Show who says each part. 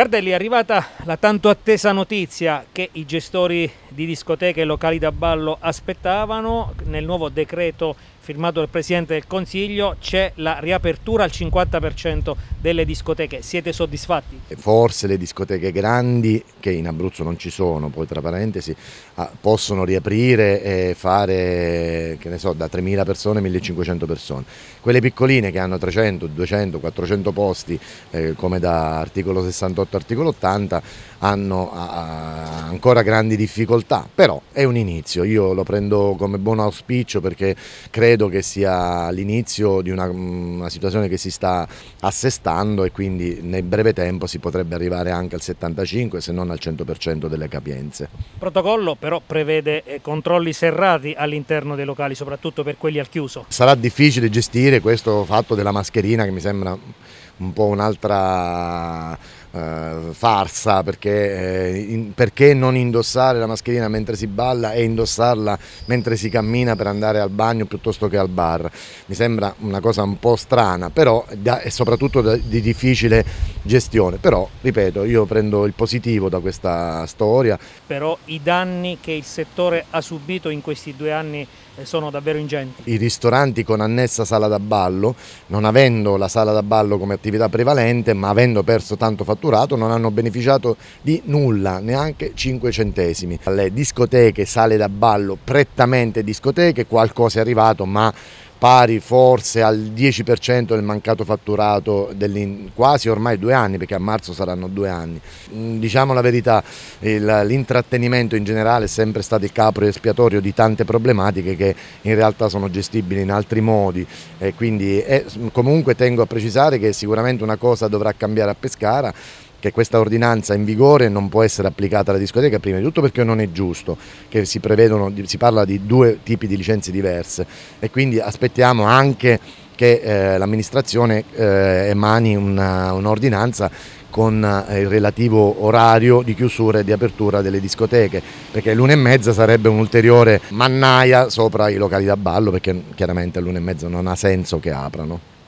Speaker 1: Cardelli è arrivata la tanto attesa notizia che i gestori di discoteche e locali da ballo aspettavano. Nel nuovo decreto firmato dal Presidente del Consiglio c'è la riapertura al 50% delle discoteche. Siete soddisfatti?
Speaker 2: Forse le discoteche grandi, che in Abruzzo non ci sono, poi tra parentesi, ah, possono riaprire e fare che ne so, da 3.000 persone a 1.500 persone. Quelle piccoline che hanno 300, 200, 400 posti, eh, come da articolo 68, articolo 80, hanno ah, ah, ancora grandi difficoltà difficoltà, però è un inizio, io lo prendo come buon auspicio perché credo che sia l'inizio di una, mm, una situazione che si sta assestando e quindi nel breve tempo si potrebbe arrivare anche al 75 se non al 100% delle capienze. Il
Speaker 1: protocollo però prevede eh, controlli serrati all'interno dei locali, soprattutto per quelli al chiuso.
Speaker 2: Sarà difficile gestire questo fatto della mascherina che mi sembra un po' un'altra eh, farsa perché, eh, in, perché, non indossare la mascherina mentre si balla e indossarla mentre si cammina per andare al bagno piuttosto che al bar mi sembra una cosa un po' strana però da, e soprattutto da, di difficile gestione. Però, ripeto, io prendo il positivo da questa storia.
Speaker 1: Però i danni che il settore ha subito in questi due anni eh, sono davvero ingenti.
Speaker 2: I ristoranti con annessa sala da ballo, non avendo la sala da ballo come attività prevalente, ma avendo perso tanto fatturato, non hanno beneficiato di nulla, neanche 5 centesimi. Le discoteche, sale da ballo, prettamente discoteche, qualcosa è arrivato, ma pari forse al 10% del mancato fatturato quasi ormai due anni, perché a marzo saranno due anni. Mm, diciamo la verità, l'intrattenimento in generale è sempre stato il capro espiatorio di tante problematiche che in realtà sono gestibili in altri modi e quindi è, eh, comunque tengo a precisare che sicuramente una cosa dovrà cambiare a Pescara che questa ordinanza in vigore non può essere applicata alla discoteca, prima di tutto perché non è giusto, che si, prevedono, si parla di due tipi di licenze diverse e quindi aspettiamo anche che eh, l'amministrazione eh, emani un'ordinanza un con eh, il relativo orario di chiusura e di apertura delle discoteche, perché l'una e mezza sarebbe un'ulteriore mannaia sopra i locali da ballo, perché chiaramente l'una e mezza non ha senso che aprano.